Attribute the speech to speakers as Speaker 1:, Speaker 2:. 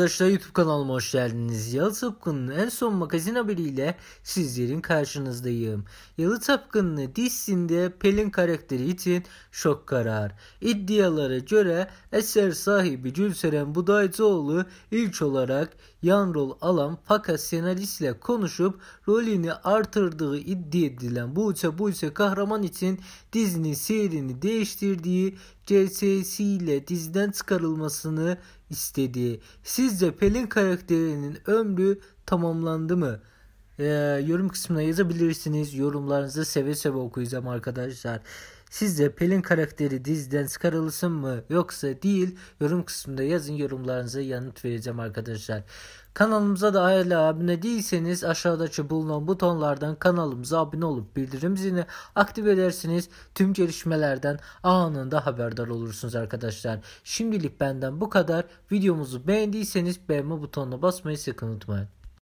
Speaker 1: arkadaşlar YouTube kanalıma hoş geldiniz. Yalı Tapkın'ın en son magazin haberiyle sizlerin karşınızdayım. Yalı Tapkın'ın dizisinde Pelin karakteri için şok karar. İddialara göre eser sahibi Gülseren Budaycıoğlu ilk olarak yan rol alan fakat senaristle konuşup rolünü artırdığı iddia edilen Buğça Buğça kahraman için dizinin seyrini değiştirdiği ile diziden çıkarılmasını istedi. Sizce Pelin karakterinin ömrü tamamlandı mı? Ee, yorum kısmına yazabilirsiniz. Yorumlarınızı seve seve okuyacağım arkadaşlar. Sizde Pelin karakteri diziden çıkarılsın mı yoksa değil yorum kısmında yazın yorumlarınıza yanıt vereceğim arkadaşlar. Kanalımıza da hala abone değilseniz aşağıdaki bulunan butonlardan kanalımıza abone olup bildirim zilini aktif edersiniz. Tüm gelişmelerden anında haberdar olursunuz arkadaşlar. Şimdilik benden bu kadar. Videomuzu beğendiyseniz beğenme butonuna basmayı sakın unutmayın.